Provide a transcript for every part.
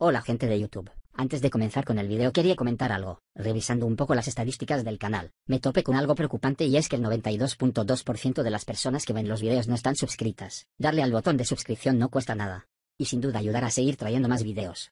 Hola gente de YouTube. Antes de comenzar con el video quería comentar algo. Revisando un poco las estadísticas del canal, me tope con algo preocupante y es que el 92.2% de las personas que ven los videos no están suscritas. Darle al botón de suscripción no cuesta nada. Y sin duda ayudará a seguir trayendo más videos.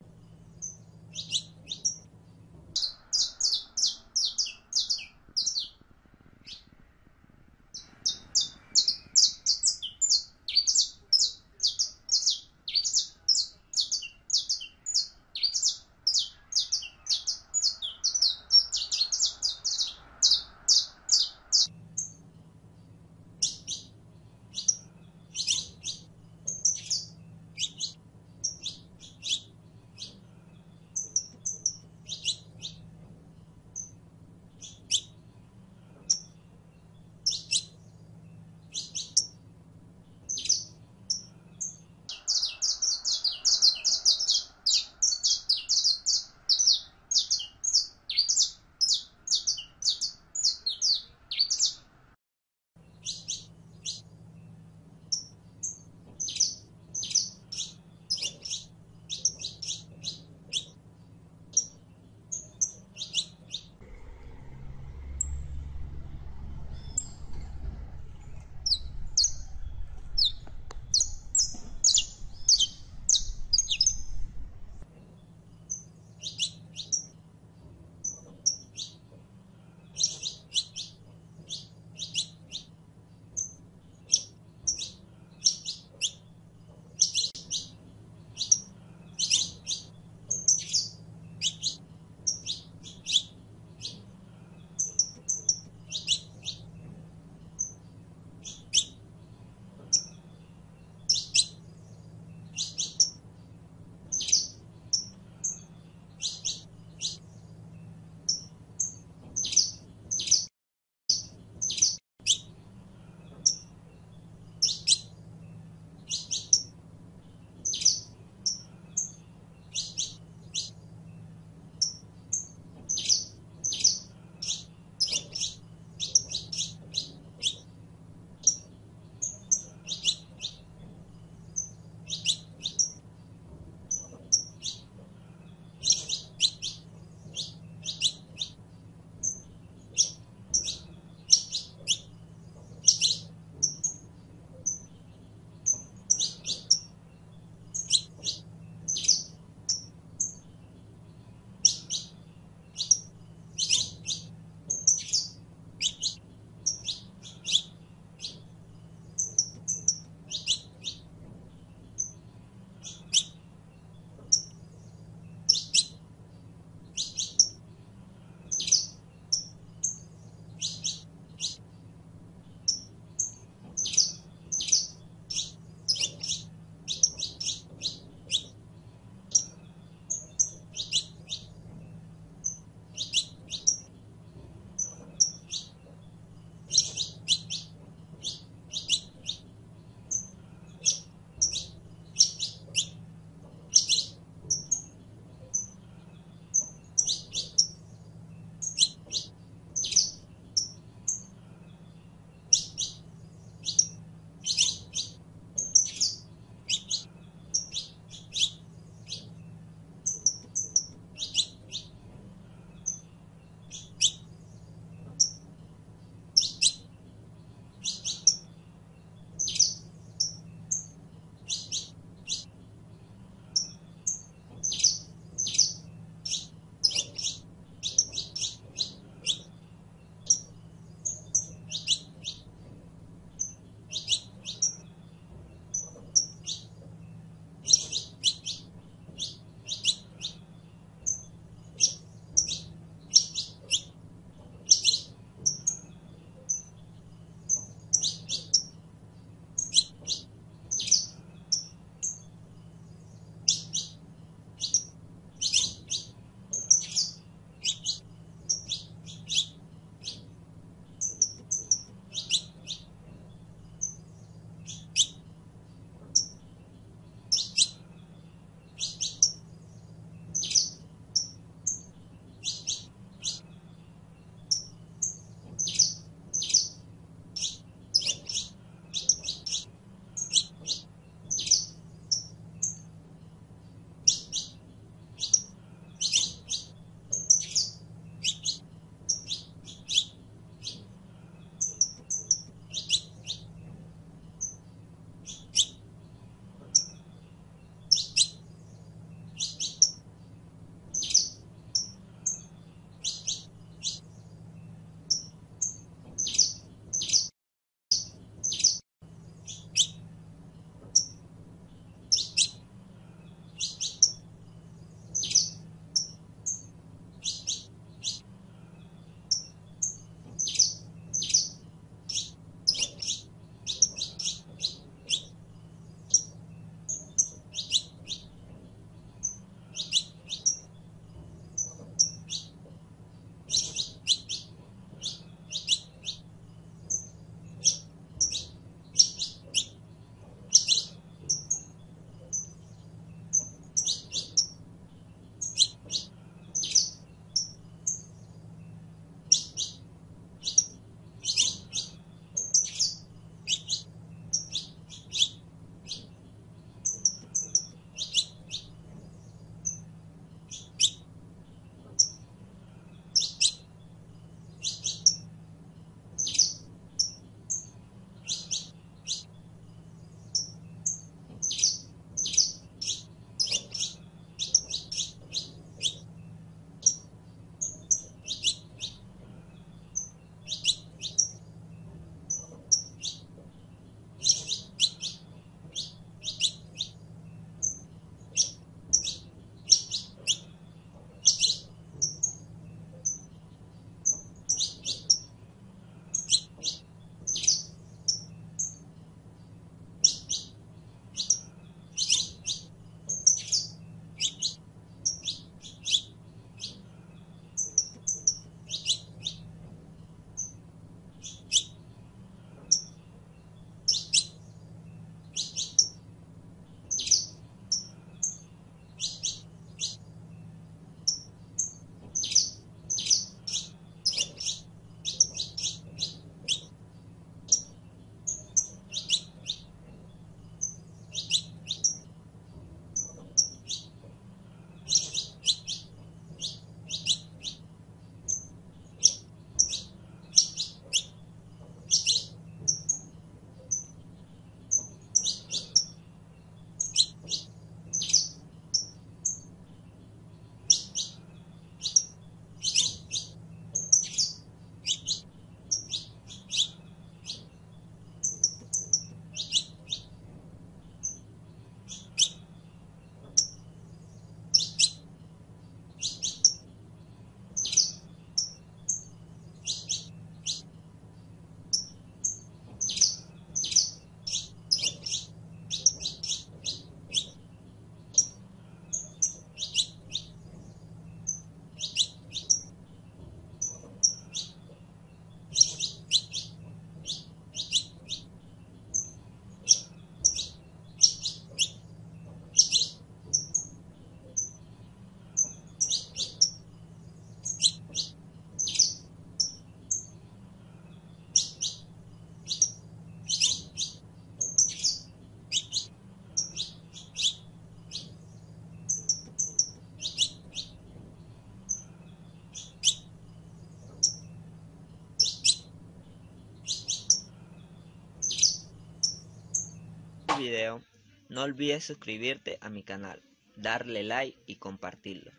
video, no olvides suscribirte a mi canal, darle like y compartirlo.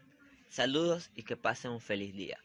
Saludos y que pasen un feliz día.